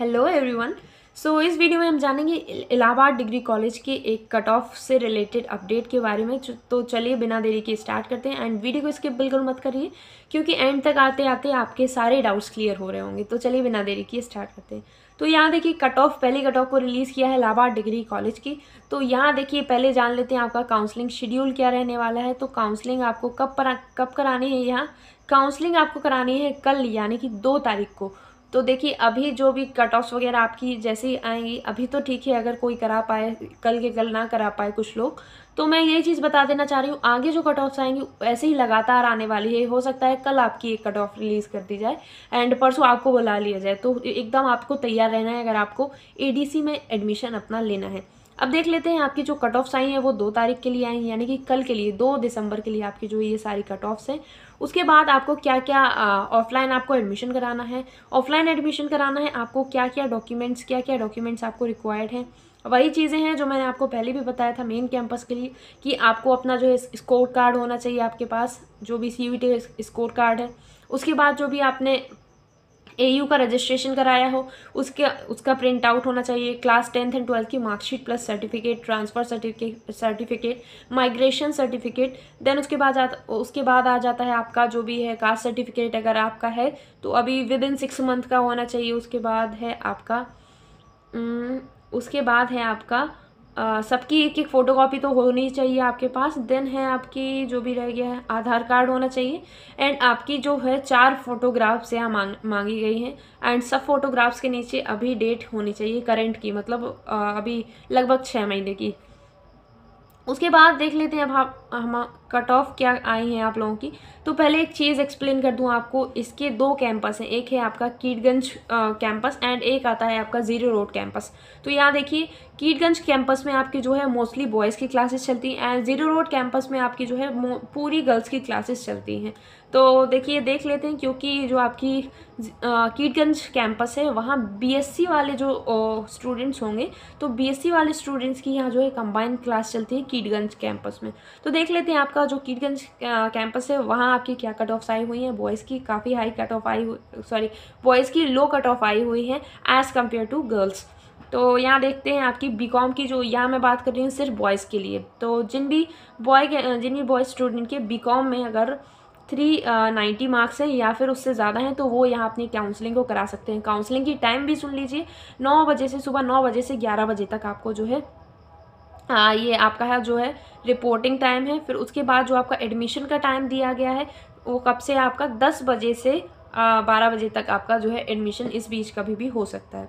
hello everyone so इस video में हम जानेंगे इलाहाबाद डिग्री कॉलेज के एक कट ऑफ से रिलेटेड अपडेट के बारे में तो चलिए बिना देरी के स्टार्ट करते हैं एंड वीडियो को स्किप बिल्कुल मत करिए क्योंकि एंड तक आते आते आपके सारे डाउट्स क्लियर हो रहे होंगे तो चलिए बिना देरी के स्टार्ट करते हैं तो यहाँ देखिए कट ऑफ पहले कट ऑफ को रिलीज़ किया है इलाहाबाद डिग्री कॉलेज की तो यहाँ देखिए पहले जान लेते हैं आपका काउंसलिंग शेड्यूल क्या रहने वाला है तो काउंसलिंग आपको कब कब करानी है यहाँ काउंसलिंग आपको करानी है कल यानी कि दो तारीख को तो देखिए अभी जो भी कट ऑफ्स वगैरह आपकी जैसे ही आएंगी अभी तो ठीक है अगर कोई करा पाए कल के कल ना करा पाए कुछ लोग तो मैं यही चीज़ बता देना चाह रही हूँ आगे जो कट ऑफ्स आएंगी ऐसे ही लगातार आने वाली है हो सकता है कल आपकी एक कट ऑफ रिलीज़ कर दी जाए एंड परसों आपको बुला लिया जाए तो एकदम आपको तैयार रहना है अगर आपको ए में एडमिशन अपना लेना है अब देख लेते हैं आपकी जो कट ऑफ्स आई हैं वो दो तारीख के लिए आई हैं यानी कि कल के लिए दो दिसंबर के लिए आपकी जो ये सारी कट ऑफ्स हैं उसके बाद आपको क्या क्या ऑफलाइन आपको एडमिशन कराना है ऑफलाइन एडमिशन कराना है आपको क्या क्या डॉक्यूमेंट्स क्या क्या डॉक्यूमेंट्स आपको रिक्वायर्ड हैं वही चीज़ें हैं जो मैंने आपको पहले भी बताया था मेन कैंपस के लिए कि आपको अपना जो है स्कोर कार्ड होना चाहिए आपके पास जो भी C U T score card है उसके बाद जो भी आपने ए का रजिस्ट्रेशन कराया हो उसके उसका प्रिंट आउट होना चाहिए क्लास टेंथ एंड ट्वेल्थ की marksheet plus certificate transfer certificate certificate migration certificate then उसके बाद उसके बाद आ जाता है आपका जो भी है कास्ट सर्टिफिकेट अगर आपका है तो अभी विद इन सिक्स मंथ का होना चाहिए उसके बाद है आपका उसके बाद है आपका सबकी एक एक फ़ोटोकॉपी तो होनी चाहिए आपके पास देन है आपकी जो भी रह गया है आधार कार्ड होना चाहिए एंड आपकी जो है चार फ़ोटोग्राफ्स यहाँ मांग मांगी गई हैं एंड सब फ़ोटोग्राफ्स के नीचे अभी डेट होनी चाहिए करेंट की मतलब आ, अभी लगभग छः महीने की उसके बाद देख लेते हैं अब आप हम कट ऑफ क्या आई हैं आप लोगों की तो पहले एक चीज़ एक्सप्लेन कर दूं आपको इसके दो कैंपस हैं एक है आपका कीटगंज कैंपस एंड एक आता है आपका ज़ीरो रोड कैंपस तो यहाँ देखिए कीटगंज कैंपस में आपकी जो है मोस्टली बॉयज़ की क्लासेस चलती हैं एंड ज़ीरो रोड कैंपस में आपकी जो है पूरी गर्ल्स की क्लासेस चलती हैं तो देखिए देख लेते हैं क्योंकि जो आपकी कीटगंज कैंपस है वहाँ बीएससी वाले जो स्टूडेंट्स होंगे तो बीएससी वाले स्टूडेंट्स की यहाँ जो है कंबाइन क्लास चलती है कीटगंज कैंपस में तो देख लेते हैं आपका जो कीटगंज कैंपस है वहाँ आपकी क्या कट ऑफ आई हुई हैं बॉयज़ की काफ़ी हाई कट ऑफ आई सॉरी बॉयज़ की लो कट ऑफ आई हुई है एज़ कम्पेयर टू गर्ल्स तो यहाँ देखते हैं आपकी बीकॉम की जो यहाँ मैं बात कर रही हूँ सिर्फ बॉयज़ के लिए तो जिन भी बॉय जिन भी बॉयज़ स्टूडेंट के बीकॉम में अगर थ्री नाइन्टी मार्क्स है या फिर उससे ज़्यादा हैं तो वो यहाँ अपनी काउंसलिंग को करा सकते हैं काउंसलिंग की टाइम भी सुन लीजिए नौ बजे से सुबह नौ बजे से ग्यारह बजे तक आपको जो है आ, ये आपका है जो है रिपोर्टिंग टाइम है फिर उसके बाद जो आपका एडमिशन का टाइम दिया गया है वो कब से आपका दस बजे से बारह बजे तक आपका जो है एडमिशन इस बीच कभी भी हो सकता है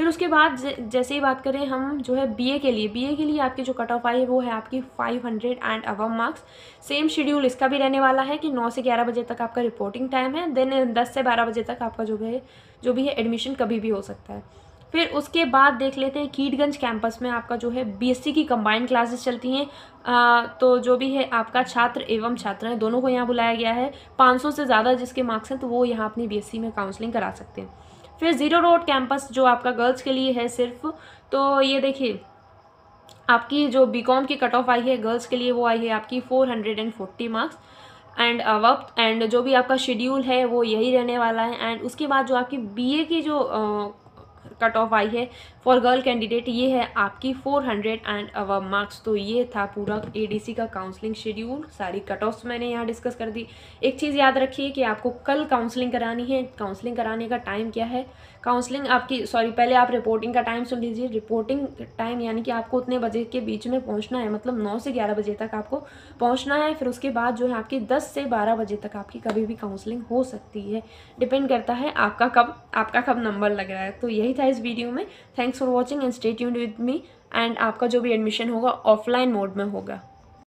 फिर उसके बाद जैसे ही बात करें हम जो है बीए के लिए बीए के लिए आपकी जो कट ऑफ आई है वो है आपकी 500 एंड अव मार्क्स सेम शेड्यूल इसका भी रहने वाला है कि 9 से 11 बजे तक आपका रिपोर्टिंग टाइम है देन 10 से 12 बजे तक आपका जो है जो भी है एडमिशन कभी भी हो सकता है फिर उसके बाद देख लेते हैं कीटगंज कैंपस में आपका जो है बीएससी की कंबाइंड क्लासेस चलती हैं तो जो भी है आपका छात्र एवं छात्राएं दोनों को यहाँ बुलाया गया है 500 से ज़्यादा जिसके मार्क्स हैं तो वो यहाँ अपनी बीएससी में काउंसलिंग करा सकते हैं फिर ज़ीरो रोड कैंपस जो आपका गर्ल्स के लिए है सिर्फ तो ये देखिए आपकी जो बीकॉम की कट ऑफ आई है गर्ल्स के लिए वो आई है आपकी four hundred and forty marks and अवप एंड जो भी आपका शेड्यूल है वो यही रहने वाला है एंड उसके बाद जो आपकी बीए की जो कट ऑफ आई है फॉर गर्ल कैंडिडेट ये है आपकी four hundred and our marks तो ये था पूरा एडीसी का काउंसलिंग शेड्यूल सारी कट ऑफ्स मैंने यहाँ डिस्कस कर दी एक चीज़ याद रखिए कि आपको कल काउंसलिंग करानी है काउंसलिंग कराने का टाइम क्या है काउंसलिंग आपकी सॉरी पहले आप रिपोर्टिंग का टाइम सुन लीजिए रिपोर्टिंग टाइम यानी कि आपको उतने बजे के बीच में पहुँचना है मतलब नौ से ग्यारह बजे तक आपको पहुँचना है फिर उसके बाद जो है आपकी दस से बारह बजे तक आपकी कभी भी काउंसलिंग हो सकती है डिपेंड करता है आपका कब आपका कब नंबर लग रहा है तो यही था इस वीडियो में thanks for watching and stay tuned with me and आपका जो भी एडमिशन होगा ऑफलाइन मोड में होगा